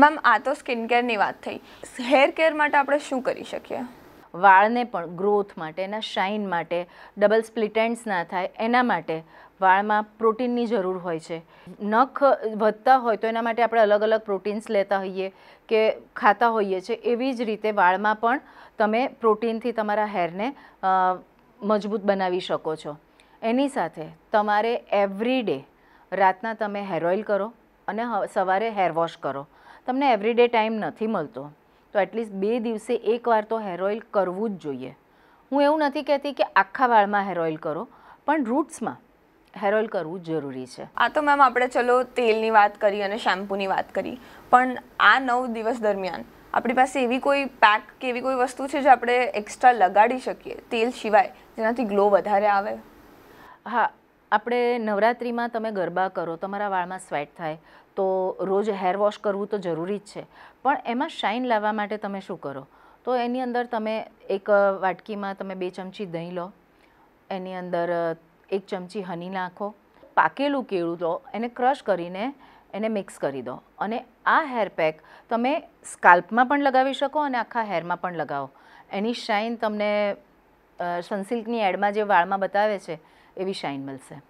ma'am આ તો skin કેરની વાત થઈ હેર કેર માટે આપણે શું કરી શકીએ વાળને પણ ગ્રોથ માટે એના શાઇન માટે ડબલ સ્પ્લિટ ના થાય એના માટે વાળમાં પ્રોટીનની જરૂર હોય છે નખ વધતા હોય તો એના માટે આપણે અલગ અલગ પ્રોટીન્સ લેતા હોઈએ કે ખાતા હોઈએ છીએ એવી જ રીતે વાળમાં પણ તમે પ્રોટીનથી તમારા હેરને મજબૂત બનાવી શકો છો એની સાથે તમારે એવરી ડે રાતના તમે હેર ઓઇલ કરો અને સવારે હેર વોશ કરો તમને એવરીડે ટાઈમ નથી મળતો તો એટલીસ્ટ બે દિવસે એકવાર તો હેર ઓઇલ કરવું જ જોઈએ હું એવું નથી કહેતી કે આખા વાળમાં હેર ઓઇલ કરો પણ રૂટ્સમાં હેર ઓઇલ કરવું જરૂરી છે આ તો મેમ આપણે ચલો તેલની વાત કરી અને શેમ્પૂની વાત કરી પણ આ નવ દિવસ દરમિયાન આપણી પાસે એવી કોઈ પેક કે એવી કોઈ વસ્તુ છે જે આપણે એક્સ્ટ્રા લગાડી શકીએ તેલ સિવાય જેનાથી ગ્લો વધારે આવે હા આપણે નવરાત્રિમાં તમે ગરબા કરો તમારા વાળમાં સ્વેટ થાય તો રોજ હેર વોશ કરવું તો જરૂરી જ છે પણ એમાં શાઇન લાવવા માટે તમે શું કરો તો એની અંદર તમે એક વાટકીમાં તમે બે ચમચી દહીં લો એની અંદર એક ચમચી હની નાખો પાકેલું કેળું લો એને ક્રશ કરીને એને મિક્સ કરી દો અને આ હેર પેક તમે સ્કાલ્પમાં પણ લગાવી શકો અને આખા હેરમાં પણ લગાવો એની શાઇન તમને સનસિલ્કની એડમાં જે વાળમાં બતાવે છે એવી શાઇન મળશે